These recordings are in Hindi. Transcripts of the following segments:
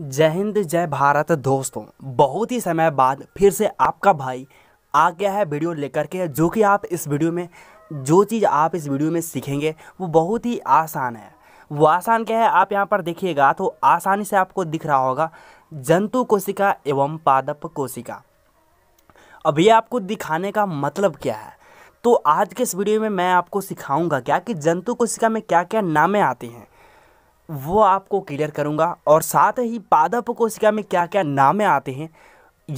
जय हिंद जय भारत दोस्तों बहुत ही समय बाद फिर से आपका भाई आ गया है वीडियो लेकर के जो कि आप इस वीडियो में जो चीज़ आप इस वीडियो में सीखेंगे वो बहुत ही आसान है वो आसान क्या है आप यहाँ पर देखिएगा तो आसानी से आपको दिख रहा होगा जंतु कोशिका एवं पादप कोशिका अब ये आपको दिखाने का मतलब क्या है तो आज के इस वीडियो में मैं आपको सिखाऊंगा क्या कि जंतु कोशिका में क्या क्या नामें आती हैं वो आपको क्लियर करूँगा और साथ ही पादप कोशिका में क्या क्या नामे आते हैं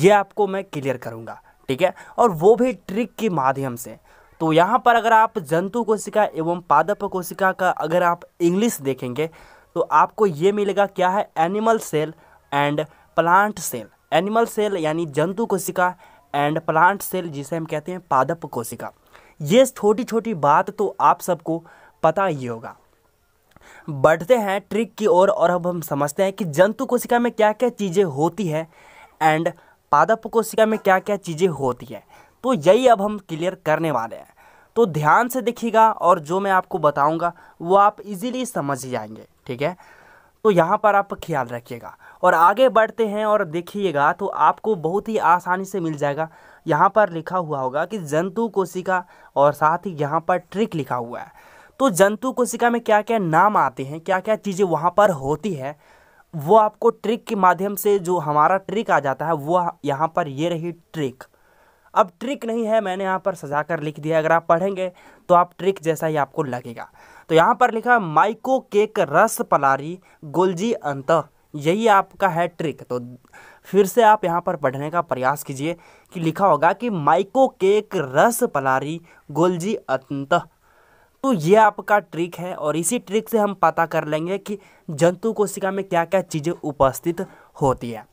ये आपको मैं क्लियर करूँगा ठीक है और वो भी ट्रिक के माध्यम से तो यहाँ पर अगर आप जंतु कोशिका एवं पादप कोशिका का अगर आप इंग्लिश देखेंगे तो आपको ये मिलेगा क्या है animal cell and plant cell animal cell यानी जंतु कोशिका एंड प्लांट सेल जिसे हम कहते हैं पादप कोशिका ये छोटी छोटी बात तो आप सबको पता ही होगा बढ़ते हैं ट्रिक की ओर और, और अब हम समझते हैं कि जंतु कोशिका में क्या क्या चीज़ें होती है एंड पादप कोशिका में क्या क्या चीज़ें होती है तो यही अब हम क्लियर करने वाले हैं तो ध्यान से देखिएगा और जो मैं आपको बताऊंगा वो आप इजीली समझ जाएंगे ठीक है तो यहाँ पर आप ख्याल रखिएगा और आगे बढ़ते हैं और देखिएगा तो आपको बहुत ही आसानी से मिल जाएगा यहाँ पर लिखा हुआ होगा कि जंतु कोशिका और साथ ही यहाँ पर ट्रिक लिखा हुआ है तो जंतु कोशिका में क्या क्या नाम आते हैं क्या क्या चीज़ें वहाँ पर होती है वो आपको ट्रिक के माध्यम से जो हमारा ट्रिक आ जाता है वो यहाँ पर ये रही ट्रिक अब ट्रिक नहीं है मैंने यहाँ पर सजा कर लिख दिया अगर आप पढ़ेंगे तो आप ट्रिक जैसा ही आपको लगेगा तो यहाँ पर लिखा माइको केक रस पलारी गोलजी अंत यही आपका है ट्रिक तो फिर से आप यहाँ पर पढ़ने का प्रयास कीजिए कि लिखा होगा कि माइको केक रस पलारी गोलजी अंत तो ये आपका ट्रिक है और इसी ट्रिक से हम पता कर लेंगे कि जंतु कोशिका में क्या क्या चीज़ें उपस्थित होती है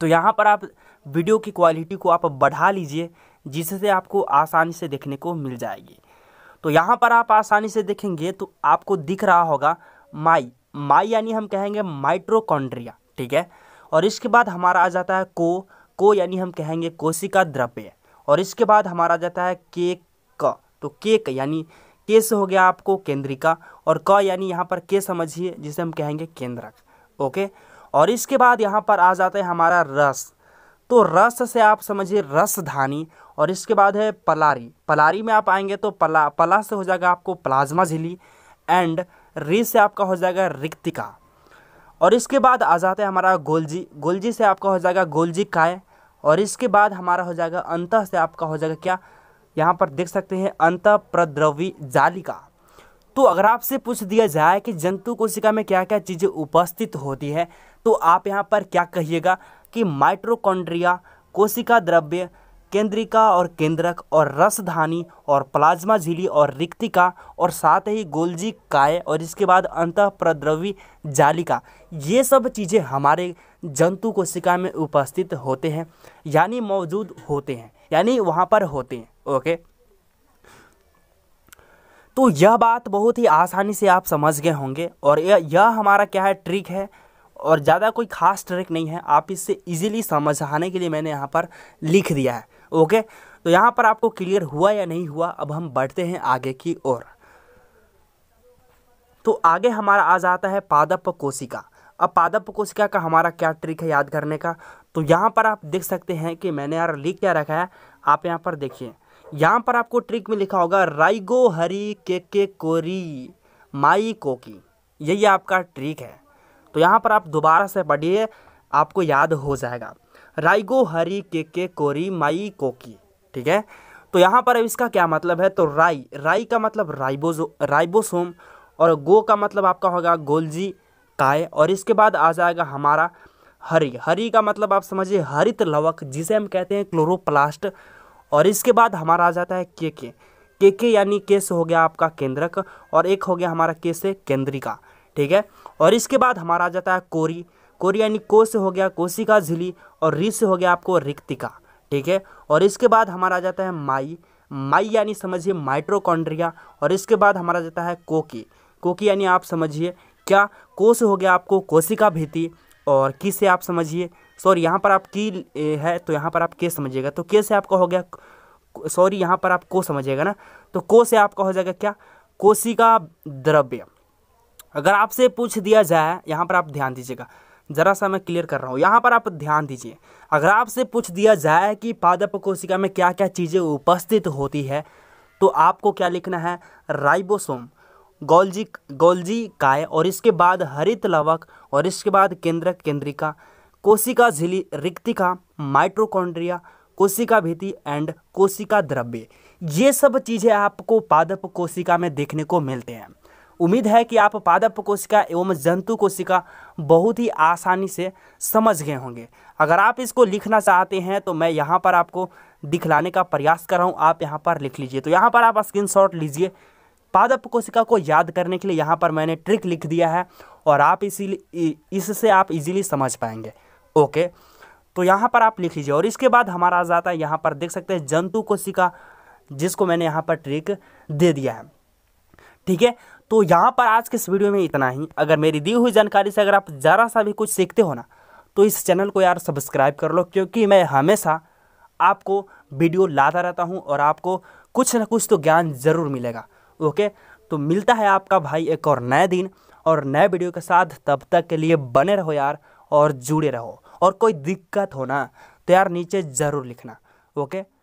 तो यहाँ पर आप वीडियो की क्वालिटी को आप बढ़ा लीजिए जिससे आपको आसानी से देखने को मिल जाएगी तो यहाँ पर आप आसानी से देखेंगे तो आपको दिख रहा होगा माई माई यानी हम कहेंगे माइट्रोकॉन्ड्रिया ठीक है और इसके बाद हमारा आ जाता है को को यानी हम कहेंगे कोशिका द्रव्य और इसके बाद हमारा आ जाता है केक तो केक यानी केस हो गया आपको केंद्रिका और क यानी यहाँ पर के समझिए जिसे हम कहेंगे केंद्रक ओके और इसके बाद यहाँ पर आ जाता है हमारा रस तो रस से आप समझिए रसधानी और इसके बाद है पलारी पलारी में आप आएंगे तो पला पला से हो जाएगा आपको प्लाज्मा झिली एंड री से आपका हो जाएगा रिक्तिका और इसके बाद आ जाता है हमारा गोलजी गोलजी से आपका हो जाएगा गोलजी काय और इसके बाद हमारा हो जाएगा अंत से आपका हो जाएगा क्या यहाँ पर देख सकते हैं अंत प्रद्रवी जालिका तो अगर आपसे पूछ दिया जाए कि जंतु कोशिका में क्या क्या चीज़ें उपस्थित होती है तो आप यहाँ पर क्या कहिएगा कि माइट्रोकॉन्ड्रिया कोशिका द्रव्य केंद्रिका और केंद्रक और रसधानी और प्लाज्मा झिली और रिक्तिका और साथ ही गोल्जी काय और इसके बाद अंत प्रद्रवी जालिका ये सब चीज़ें हमारे जंतु कोशिका में उपस्थित होते हैं यानी मौजूद होते हैं यानी वहाँ पर होते हैं ओके तो यह बात बहुत ही आसानी से आप समझ गए होंगे और यह यह हमारा क्या है ट्रिक है और ज़्यादा कोई खास ट्रिक नहीं है आप इससे इजीली समझाने के लिए मैंने यहाँ पर लिख दिया है ओके तो यहाँ पर आपको क्लियर हुआ या नहीं हुआ अब हम बढ़ते हैं आगे की ओर तो आगे हमारा आ जाता है पादप कोशिका अब पादप कोशिका का हमारा क्या ट्रिक है याद करने का तो यहाँ पर आप देख सकते हैं कि मैंने यार लिख क्या रखा है आप यहाँ पर देखिए यहाँ पर आपको ट्रिक में लिखा होगा राइगो हरी के के कोरी माई कोकी यही आपका ट्रिक है तो यहाँ पर आप दोबारा से पढ़िए आपको याद हो जाएगा राइगो हरी के के कोरी माई कोकी ठीक है तो यहाँ पर इसका क्या मतलब है तो राई राई का मतलब राइबोजो राइबोसोम और गो का मतलब आपका होगा गोलजी काय और इसके बाद आ जाएगा हमारा हरी हरी का मतलब आप समझिए हरित लवक जिसे हम कहते हैं क्लोरोप्लास्ट और इसके बाद हमारा आ जाता है के के के के यानी केस हो गया आपका केंद्रक और एक हो गया हमारा केस है केंद्रिका ठीक है और इसके बाद हमारा आ जाता है कोरी कोरी यानी को से हो गया कोशिका झिली और री से हो गया आपको रिक्तिका ठीक है और इसके बाद हमारा आ जाता है माई माई यानी समझिए माइट्रोकॉन्ड्रिया और इसके बाद हमारा जाता है कोकी कोकी यानी आप समझिए क्या कोश हो गया आपको कोशिका भीति और की से आप समझिए सॉरी यहाँ पर आप की है तो यहाँ पर आप के समझिएगा तो के से आपका हो गया सॉरी यहाँ पर आप को समझिएगा ना तो को से आपका हो जाएगा क्या कोसी का द्रव्य अगर आपसे पूछ दिया जाए यहाँ पर आप ध्यान दीजिएगा ज़रा सा मैं क्लियर कर रहा हूँ यहाँ पर आप ध्यान दीजिए अगर आपसे पूछ दिया जाए कि पादप कोशिका में क्या क्या चीज़ें उपस्थित होती है तो आपको क्या लिखना है राइबोसोम गोल्जी गोल्जी काय और इसके बाद हरित लवक और इसके बाद केंद्रक केंद्रिका कोशिका झिली रिक्तिका माइट्रोकॉन्ड्रिया कोशिका भीति एंड कोशिका द्रव्य ये सब चीज़ें आपको पादप कोशिका में देखने को मिलते हैं उम्मीद है कि आप पादप कोशिका एवं जंतु कोशिका बहुत ही आसानी से समझ गए होंगे अगर आप इसको लिखना चाहते हैं तो मैं यहाँ पर आपको दिखलाने का प्रयास कर रहा हूँ आप यहाँ पर लिख लीजिए तो यहाँ पर आप स्क्रीन लीजिए पादप कोशिका को याद करने के लिए यहाँ पर मैंने ट्रिक लिख दिया है और आप इसीलिए इससे आप इजीली समझ पाएंगे ओके तो यहाँ पर आप लिख लीजिए और इसके बाद हमारा आ जाता है यहाँ पर देख सकते हैं जंतु कोशिका जिसको मैंने यहाँ पर ट्रिक दे दिया है ठीक है तो यहाँ पर आज के इस वीडियो में इतना ही अगर मेरी दी हुई जानकारी से अगर आप ज़रा सा भी कुछ सीखते हो ना तो इस चैनल को यार सब्सक्राइब कर लो क्योंकि मैं हमेशा आपको वीडियो लाता रहता हूँ और आपको कुछ ना कुछ तो ज्ञान ज़रूर मिलेगा ओके तो मिलता है आपका भाई एक और नए दिन और नए वीडियो के साथ तब तक के लिए बने रहो यार और जुड़े रहो और कोई दिक्कत हो ना तो यार नीचे ज़रूर लिखना ओके